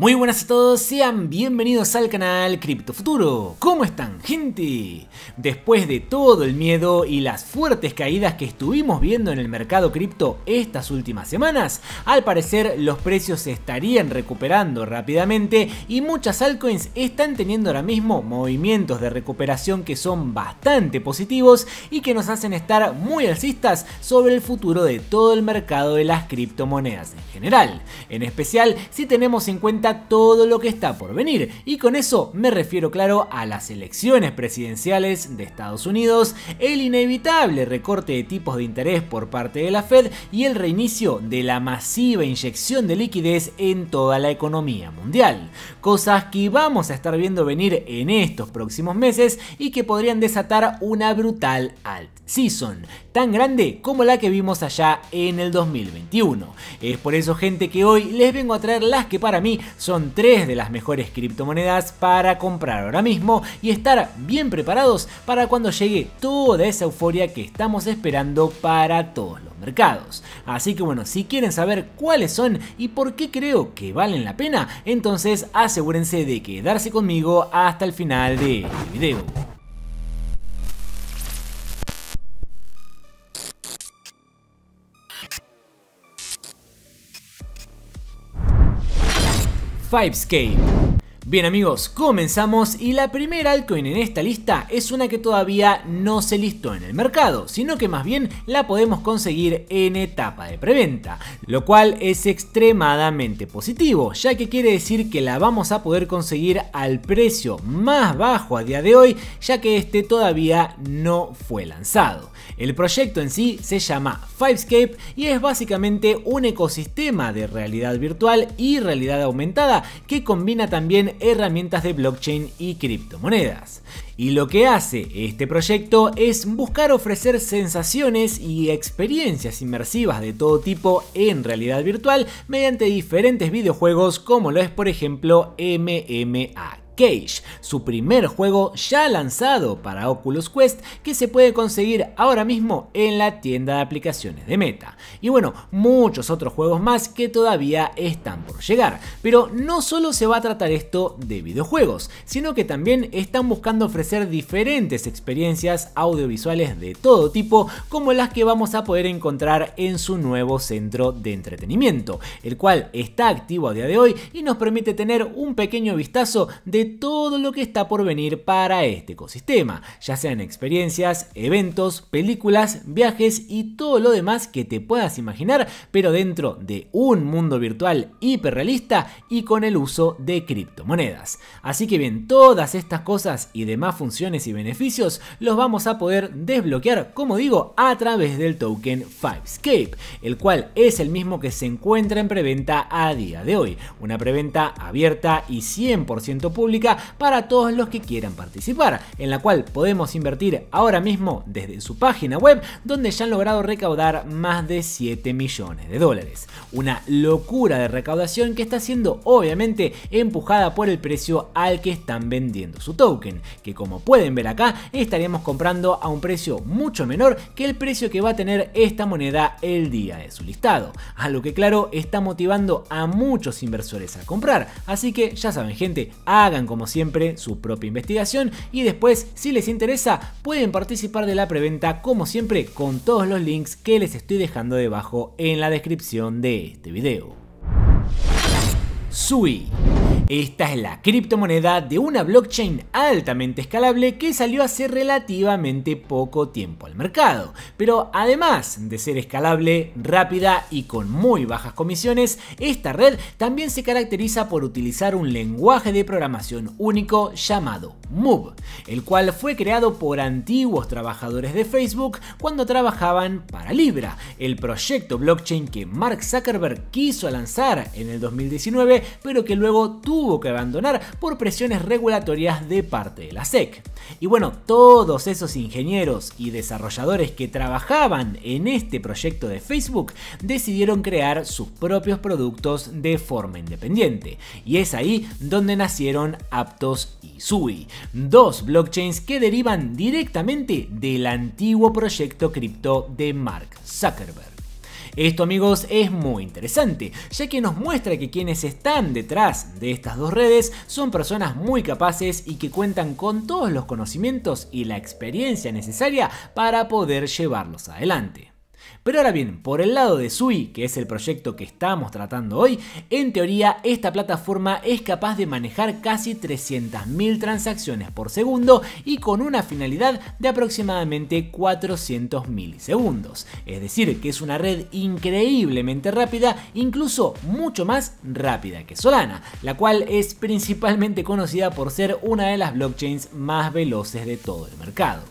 Muy buenas a todos, sean bienvenidos al canal Cripto Futuro. ¿Cómo están, gente? Después de todo el miedo y las fuertes caídas que estuvimos viendo en el mercado cripto estas últimas semanas, al parecer los precios se estarían recuperando rápidamente y muchas altcoins están teniendo ahora mismo movimientos de recuperación que son bastante positivos y que nos hacen estar muy alcistas sobre el futuro de todo el mercado de las criptomonedas en general. En especial si tenemos en cuenta todo lo que está por venir. Y con eso me refiero, claro, a las elecciones presidenciales de Estados Unidos, el inevitable recorte de tipos de interés por parte de la Fed y el reinicio de la masiva inyección de liquidez en toda la economía mundial. Cosas que vamos a estar viendo venir en estos próximos meses y que podrían desatar una brutal alt season, tan grande como la que vimos allá en el 2021. Es por eso gente que hoy les vengo a traer las que para mí son tres de las mejores criptomonedas para comprar ahora mismo y estar bien preparados para cuando llegue toda esa euforia que estamos esperando para todos los mercados. Así que bueno, si quieren saber cuáles son y por qué creo que valen la pena, entonces asegúrense de quedarse conmigo hasta el final de este video. Vibescape. Bien amigos, comenzamos y la primera altcoin en esta lista es una que todavía no se listó en el mercado, sino que más bien la podemos conseguir en etapa de preventa, lo cual es extremadamente positivo, ya que quiere decir que la vamos a poder conseguir al precio más bajo a día de hoy, ya que este todavía no fue lanzado. El proyecto en sí se llama Fivescape y es básicamente un ecosistema de realidad virtual y realidad aumentada que combina también herramientas de blockchain y criptomonedas. Y lo que hace este proyecto es buscar ofrecer sensaciones y experiencias inmersivas de todo tipo en realidad virtual mediante diferentes videojuegos como lo es por ejemplo MMA Cage, su primer juego ya lanzado para Oculus Quest que se puede conseguir ahora mismo en la tienda de aplicaciones de Meta. Y bueno, muchos otros juegos más que todavía están por llegar. Pero no solo se va a tratar esto de videojuegos, sino que también están buscando ofrecer diferentes experiencias audiovisuales de todo tipo, como las que vamos a poder encontrar en su nuevo centro de entretenimiento, el cual está activo a día de hoy y nos permite tener un pequeño vistazo de todo lo que está por venir para este ecosistema, ya sean experiencias, eventos, películas, viajes y todo lo demás que te puedas imaginar, pero dentro de un mundo virtual hiperrealista y con el uso de criptomonedas. Así que bien, todas estas cosas y demás funciones y beneficios los vamos a poder desbloquear, como digo, a través del token Fivescape, el cual es el mismo que se encuentra en preventa a día de hoy, una preventa abierta y 100% pública para todos los que quieran participar, en la cual podemos invertir ahora mismo desde su página web, donde ya han logrado recaudar más de 7 millones de dólares. Una locura de recaudación que está siendo obviamente empujada por el precio al que están vendiendo su token, que como pueden ver acá, estaríamos comprando a un precio mucho menor que el precio que va a tener esta moneda el día de su listado, a lo que claro está motivando a muchos inversores a comprar, así que ya saben gente, hagan como siempre su propia investigación y después si les interesa pueden participar de la preventa como siempre con todos los links que les estoy dejando debajo en la descripción de este video. Sui esta es la criptomoneda de una blockchain altamente escalable que salió hace relativamente poco tiempo al mercado, pero además de ser escalable, rápida y con muy bajas comisiones, esta red también se caracteriza por utilizar un lenguaje de programación único llamado Move, el cual fue creado por antiguos trabajadores de Facebook cuando trabajaban para Libra, el proyecto blockchain que Mark Zuckerberg quiso lanzar en el 2019, pero que luego tuvo que abandonar por presiones regulatorias de parte de la SEC. Y bueno, todos esos ingenieros y desarrolladores que trabajaban en este proyecto de Facebook decidieron crear sus propios productos de forma independiente. Y es ahí donde nacieron Aptos y Sui, dos blockchains que derivan directamente del antiguo proyecto cripto de Mark Zuckerberg. Esto amigos es muy interesante, ya que nos muestra que quienes están detrás de estas dos redes son personas muy capaces y que cuentan con todos los conocimientos y la experiencia necesaria para poder llevarlos adelante. Pero ahora bien, por el lado de SUI, que es el proyecto que estamos tratando hoy, en teoría esta plataforma es capaz de manejar casi 300.000 transacciones por segundo y con una finalidad de aproximadamente 400 milisegundos. Es decir, que es una red increíblemente rápida, incluso mucho más rápida que Solana, la cual es principalmente conocida por ser una de las blockchains más veloces de todo el mercado.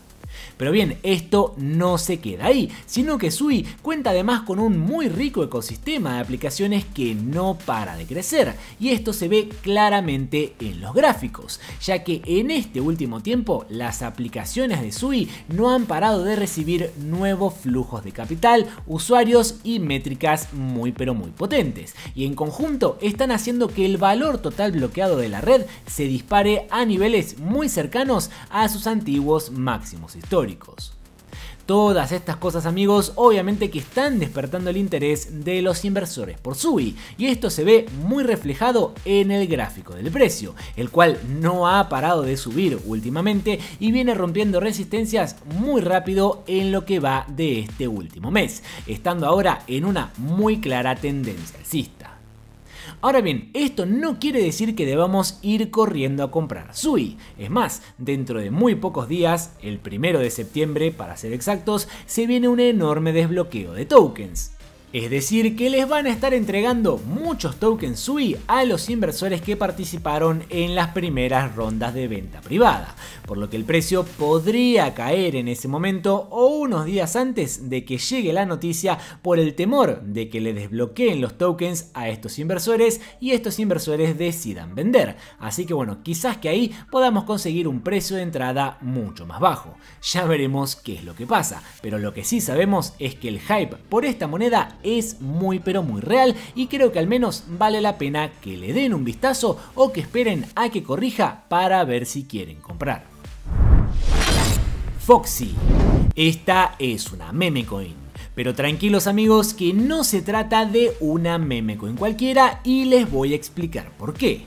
Pero bien, esto no se queda ahí, sino que Sui cuenta además con un muy rico ecosistema de aplicaciones que no para de crecer, y esto se ve claramente en los gráficos, ya que en este último tiempo las aplicaciones de Sui no han parado de recibir nuevos flujos de capital, usuarios y métricas muy pero muy potentes, y en conjunto están haciendo que el valor total bloqueado de la red se dispare a niveles muy cercanos a sus antiguos máximos históricos. Todas estas cosas amigos obviamente que están despertando el interés de los inversores por SUBI y esto se ve muy reflejado en el gráfico del precio, el cual no ha parado de subir últimamente y viene rompiendo resistencias muy rápido en lo que va de este último mes, estando ahora en una muy clara tendencia alcista. Ahora bien, esto no quiere decir que debamos ir corriendo a comprar Sui. Es más, dentro de muy pocos días, el primero de septiembre para ser exactos, se viene un enorme desbloqueo de tokens. Es decir, que les van a estar entregando muchos tokens SUI a los inversores que participaron en las primeras rondas de venta privada, por lo que el precio podría caer en ese momento o unos días antes de que llegue la noticia por el temor de que le desbloqueen los tokens a estos inversores y estos inversores decidan vender. Así que bueno, quizás que ahí podamos conseguir un precio de entrada mucho más bajo. Ya veremos qué es lo que pasa, pero lo que sí sabemos es que el hype por esta moneda es muy pero muy real y creo que al menos vale la pena que le den un vistazo o que esperen a que corrija para ver si quieren comprar. Foxy. Esta es una meme coin. Pero tranquilos amigos que no se trata de una meme coin cualquiera y les voy a explicar por qué.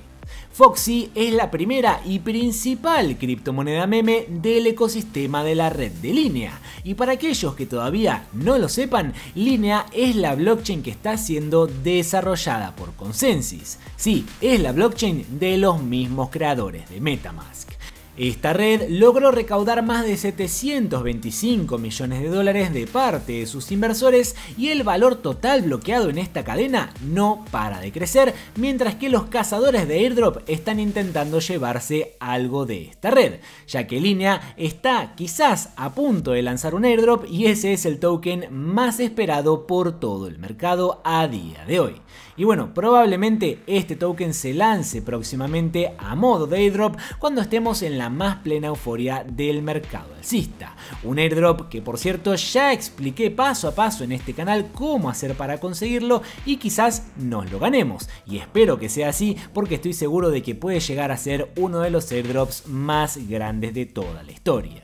Foxy es la primera y principal criptomoneda meme del ecosistema de la red de Línea. Y para aquellos que todavía no lo sepan, Línea es la blockchain que está siendo desarrollada por Consensys. Sí, es la blockchain de los mismos creadores de MetaMask. Esta red logró recaudar más de 725 millones de dólares de parte de sus inversores y el valor total bloqueado en esta cadena no para de crecer, mientras que los cazadores de airdrop están intentando llevarse algo de esta red, ya que línea está quizás a punto de lanzar un airdrop y ese es el token más esperado por todo el mercado a día de hoy. Y bueno, probablemente este token se lance próximamente a modo de airdrop cuando estemos en la la más plena euforia del mercado alcista. Un airdrop que por cierto ya expliqué paso a paso en este canal cómo hacer para conseguirlo y quizás nos lo ganemos. Y espero que sea así porque estoy seguro de que puede llegar a ser uno de los airdrops más grandes de toda la historia.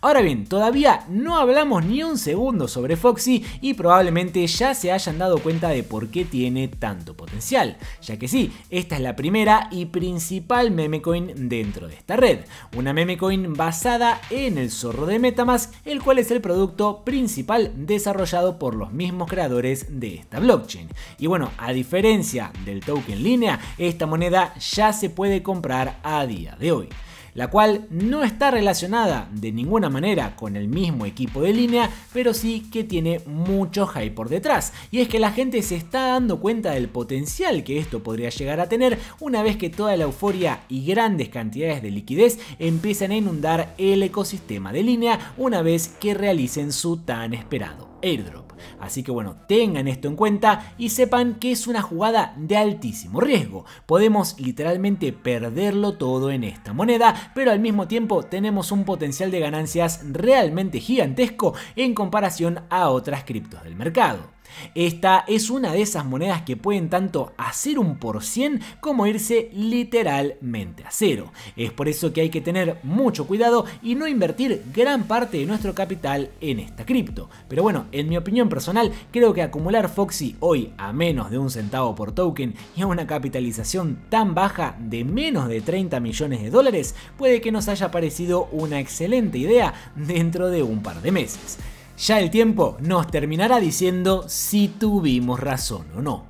Ahora bien, todavía no hablamos ni un segundo sobre Foxy y probablemente ya se hayan dado cuenta de por qué tiene tanto potencial, ya que sí, esta es la primera y principal memecoin dentro de esta red, una memecoin basada en el zorro de Metamask, el cual es el producto principal desarrollado por los mismos creadores de esta blockchain. Y bueno, a diferencia del token línea, esta moneda ya se puede comprar a día de hoy la cual no está relacionada de ninguna manera con el mismo equipo de línea, pero sí que tiene mucho hype por detrás. Y es que la gente se está dando cuenta del potencial que esto podría llegar a tener una vez que toda la euforia y grandes cantidades de liquidez empiezan a inundar el ecosistema de línea una vez que realicen su tan esperado airdrop. Así que bueno, tengan esto en cuenta y sepan que es una jugada de altísimo riesgo. Podemos literalmente perderlo todo en esta moneda, pero al mismo tiempo tenemos un potencial de ganancias realmente gigantesco en comparación a otras criptos del mercado. Esta es una de esas monedas que pueden tanto hacer un por cien como irse literalmente a cero. Es por eso que hay que tener mucho cuidado y no invertir gran parte de nuestro capital en esta cripto. Pero bueno, en mi opinión personal, creo que acumular Foxy hoy a menos de un centavo por token y a una capitalización tan baja de menos de 30 millones de dólares puede que nos haya parecido una excelente idea dentro de un par de meses. Ya el tiempo nos terminará diciendo si tuvimos razón o no.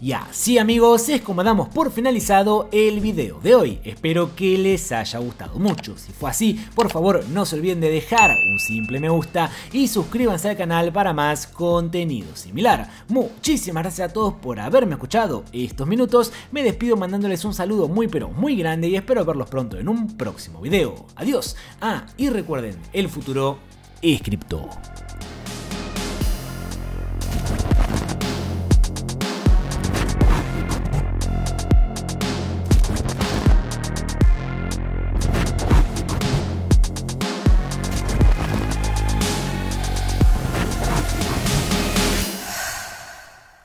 Y así amigos es como damos por finalizado el video de hoy. Espero que les haya gustado mucho. Si fue así, por favor no se olviden de dejar un simple me gusta y suscríbanse al canal para más contenido similar. Muchísimas gracias a todos por haberme escuchado estos minutos. Me despido mandándoles un saludo muy pero muy grande y espero verlos pronto en un próximo video. Adiós. Ah, y recuerden, el futuro Escripto.